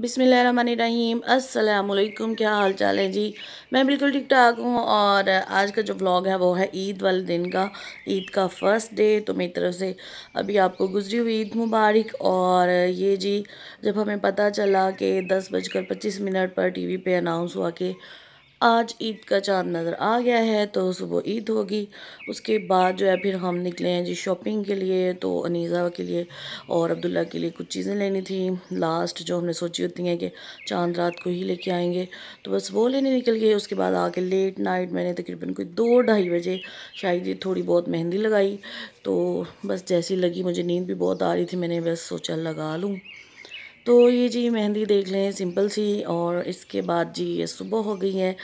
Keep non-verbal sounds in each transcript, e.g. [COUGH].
बिसमीम् अल्लाम क्या हाल चाल है जी मैं बिल्कुल ठीक ठाक हूँ और आज का जो व्लॉग है वो है ईद वाले दिन का ईद का फर्स्ट डे तो मेरी तरफ से अभी आपको गुजरी हुई ईद मुबारक और ये जी जब हमें पता चला कि दस बजकर पच्चीस मिनट पर टीवी पे अनाउंस हुआ कि आज ईद का चांद नज़र आ गया है तो सुबह ईद होगी उसके बाद जो है फिर हम निकले हैं जी शॉपिंग के लिए तो अनीज़ा के लिए और अब्दुल्ला के लिए कुछ चीज़ें लेनी थी लास्ट जो हमने सोची होती हैं कि चांद रात को ही लेके आएंगे तो बस वो लेने निकल गए उसके बाद आके लेट नाइट मैंने तकरीबन कोई दो ढाई बजे शायद ये थोड़ी बहुत मेहंदी लगाई तो बस जैसी लगी मुझे नींद भी बहुत आ रही थी मैंने बस सोचा लगा लूँ तो ये जी मेहंदी देख लें सिंपल सी और इसके बाद जी ये सुबह हो गई है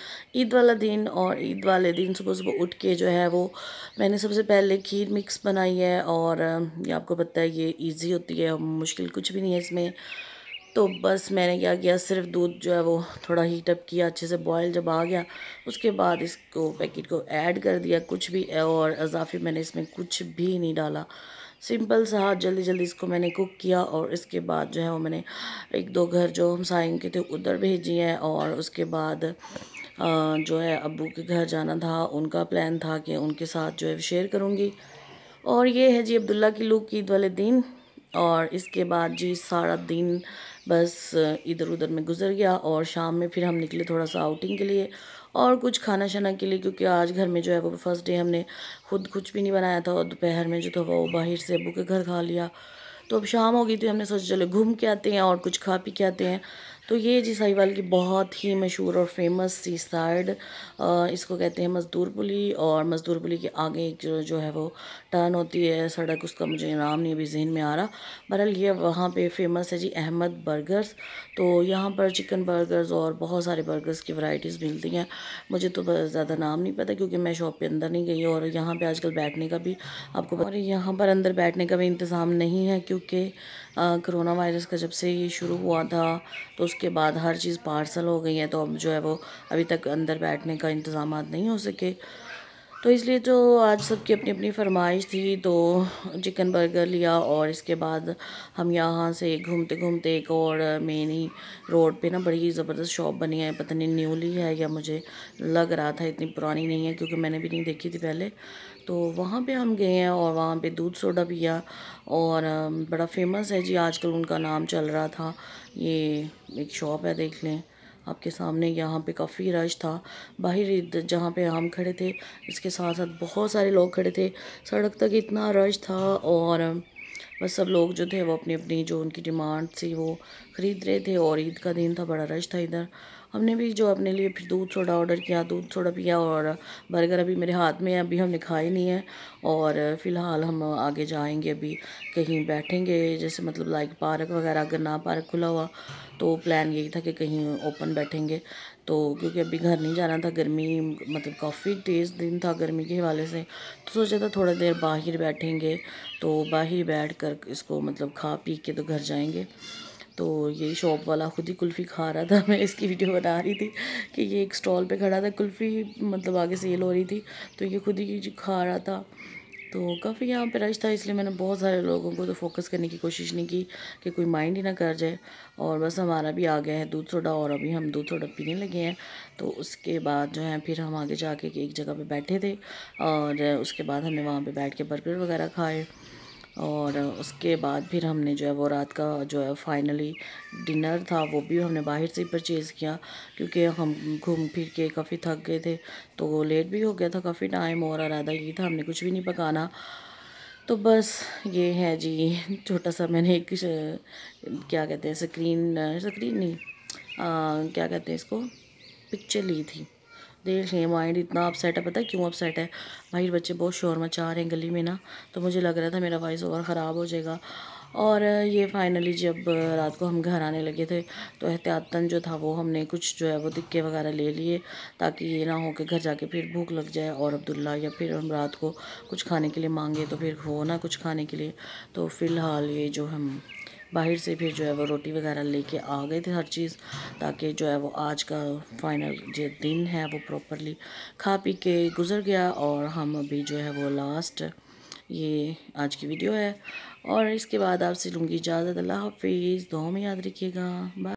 ईद वाला दिन और ईद वाले दिन सुबह सुबह उठ के जो है वो मैंने सबसे पहले खीर मिक्स बनाई है और ये आपको पता है ये ईजी होती है मुश्किल कुछ भी नहीं है इसमें तो बस मैंने क्या किया सिर्फ दूध जो है वो थोड़ा हीटअप किया अच्छे से बॉयल जब आ गया उसके बाद इसको पैकेट को ऐड कर दिया कुछ भी और अजाफी मैंने इसमें कुछ भी नहीं डाला सिंपल सा हाथ जल्दी जल्दी इसको मैंने कुक किया और इसके बाद जो है वो मैंने एक दो घर जो हम साइन के थे उधर भेजी हैं और उसके बाद जो है अबू के घर जाना था उनका प्लान था कि उनके साथ जो है शेयर करूँगी और ये है जी अब्दुल्ला की लुक ईद वाले दिन और इसके बाद जी सारा दिन बस इधर उधर में गुजर गया और शाम में फिर हम निकले थोड़ा सा आउटिंग के लिए और कुछ खाना शाना के लिए क्योंकि आज घर में जो है वो फर्स्ट डे हमने खुद कुछ भी नहीं बनाया था और दोपहर में जो था वो बाहर से अबू के घर खा लिया तो अब शाम हो गई थी तो हमने सोचा चलो घूम के आते हैं और कुछ खा पी के आते हैं तो ये जी साहिवाल की बहुत ही मशहूर और फेमस सी साइड इसको कहते हैं मजदूर पुली और मजदूर पुली के आगे एक जो, जो है वो टर्न होती है सड़क उसका मुझे नाम नहीं अभी जहन में आ रहा बहरहाल ये वहाँ पे फेमस है जी अहमद बर्गर्स तो यहाँ पर चिकन बर्गर्स और बहुत सारे बर्गर्स की वैरायटीज़ मिलती हैं मुझे तो ज़्यादा नाम नहीं पता क्योंकि मैं शॉप पर अंदर नहीं गई और यहाँ पर आजकल बैठने का भी आपको और यहाँ पर अंदर बैठने का भी इंतज़ाम नहीं है क्योंकि कोरोना वायरस का जब से ये शुरू हुआ था तो उस उसके बाद हर चीज़ पार्सल हो गई है तो अब जो है वो अभी तक अंदर बैठने का इंतज़ाम नहीं हो सके तो इसलिए जो आज सबकी अपनी अपनी फरमाइश थी तो चिकन बर्गर लिया और इसके बाद हम यहाँ से घूमते घूमते एक और मेन ही रोड पे ना बड़ी ज़बरदस्त शॉप बनी है पता नहीं न्यूली है या मुझे लग रहा था इतनी पुरानी नहीं है क्योंकि मैंने भी नहीं देखी थी पहले तो वहाँ पे हम गए हैं और वहाँ पे दूध सोडा पिया और बड़ा फेमस है जी आजकल उनका नाम चल रहा था ये एक शॉप है देख लें आपके सामने यहाँ पे काफ़ी रश था बाहर जहाँ पे हम खड़े थे इसके साथ साथ बहुत सारे लोग खड़े थे सड़क तक इतना रश था और बस सब लोग जो थे वो अपनी अपनी जो उनकी डिमांड थी वो ख़रीद रहे थे और ईद का दिन था बड़ा रश था इधर हमने भी जो अपने लिए फिर दूध सोडा ऑर्डर किया दूध सोडा पिया और बर्गर अभी मेरे हाथ में है अभी हमने खाए नहीं है और फ़िलहाल हम आगे जाएंगे अभी कहीं बैठेंगे जैसे मतलब लाइक पार्क वगैरह अगर ना पार्क खुला हुआ तो प्लान यही था कि कहीं ओपन बैठेंगे तो क्योंकि अभी घर नहीं जाना था गर्मी मतलब काफ़ी तेज़ दिन था गर्मी के हवाले से तो सोचा था थोड़ा देर बाहर बैठेंगे तो बाहर बैठ कर इसको मतलब खा पी के तो घर जाएंगे तो ये शॉप वाला ख़ुद ही कुल्फ़ी खा रहा था [LAUGHS] मैं इसकी वीडियो बना रही थी कि ये एक स्टॉल पे खड़ा था कुल्फ़ी मतलब आगे सेल हो रही थी तो ये ख़ुद ही खा रहा था तो काफ़ी यहाँ पे रश था इसलिए मैंने बहुत सारे लोगों को तो फोकस करने की कोशिश नहीं की कि कोई माइंड ही ना कर जाए और बस हमारा भी आ गया है दूध सोडा और अभी हम दूध सोडा पीने लगे हैं तो उसके बाद जो है फिर हम आगे जाके एक जगह पे बैठे थे और उसके बाद हमने वहाँ पे बैठ के बर्गर वगैरह खाए और उसके बाद फिर हमने जो है वो रात का जो है फाइनली डिनर था वो भी हमने बाहर से ही परचेज़ किया क्योंकि हम घूम फिर के काफ़ी थक गए थे तो लेट भी हो गया था काफ़ी टाइम और इरादा ये था हमने कुछ भी नहीं पकाना तो बस ये है जी छोटा सा मैंने एक क्या कहते हैं स्क्रीन स्क्रीन नहीं आ, क्या कहते हैं इसको पिक्चर ली थी देख हैं माइंड इतना अपसेट है पता है क्यों अपसेट है भाई बच्चे बहुत शोर मचा रहे हैं गली में ना तो मुझे लग रहा था मेरा वॉइस ओवर ख़राब हो जाएगा और ये फाइनली जब रात को हम घर आने लगे थे तो एहतियातन जो था वो हमने कुछ जो है वो दिक्के वगैरह ले लिए ताकि ये ना हो कि घर जाके फिर भूख लग जाए और अब्दुल्ला या फिर हम रात को कुछ खाने के लिए मांगे तो फिर हो ना कुछ खाने के लिए तो फ़िलहाल ये जो हम बाहर से फिर जो है वो रोटी वगैरह लेके आ गए थे हर चीज़ ताकि जो है वो आज का फाइनल जो दिन है वो प्रॉपरली खा पी के गुज़र गया और हम अभी जो है वो लास्ट ये आज की वीडियो है और इसके बाद आपसे लूँगी इजाज़त अल्लाह हाफिज़ दो में याद रखिएगा बाय